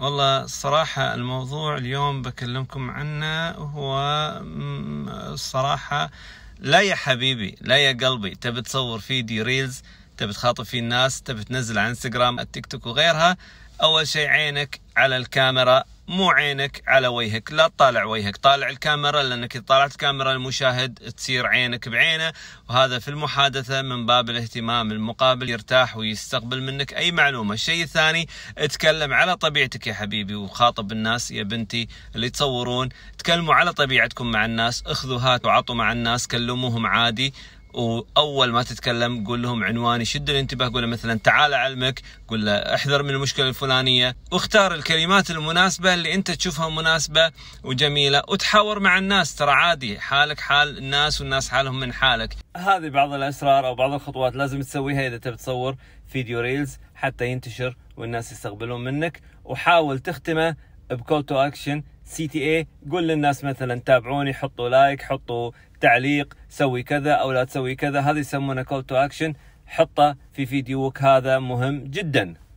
والله الصراحة الموضوع اليوم بكلمكم عنه هو الصراحة لا يا حبيبي لا يا قلبي تبي تصور فيديو ريلز تبي تخاطب فيه الناس تبي تنزل على انستغرام التيك توك وغيرها اول شيء عينك على الكاميرا مو عينك على وجهك لا تطالع وجهك طالع الكاميرا لأنك إذا طالعت الكاميرا المشاهد تصير عينك بعينه وهذا في المحادثة من باب الاهتمام المقابل يرتاح ويستقبل منك أي معلومة الشيء الثاني اتكلم على طبيعتك يا حبيبي وخاطب الناس يا بنتي اللي تصورون تكلموا على طبيعتكم مع الناس اخذوا هات وعطوا مع الناس كلموهم عادي واول ما تتكلم قول لهم عنواني شد الانتباه قول له مثلا تعال اعلمك قول له احذر من المشكله الفلانيه واختار الكلمات المناسبه اللي انت تشوفها مناسبه وجميله وتحاور مع الناس ترى عادي حالك حال الناس والناس حالهم من حالك هذه بعض الاسرار او بعض الخطوات لازم تسويها اذا تبي تصور فيديو ريلز حتى ينتشر والناس يستقبلون منك وحاول تختمه بكول تو اكشن سي تي اي قول للناس مثلا تابعوني حطوا لايك حطوا تعليق سوي كذا او لا تسوي كذا هذا يسمونه كول تو اكشن حطه في فيديوك هذا مهم جدا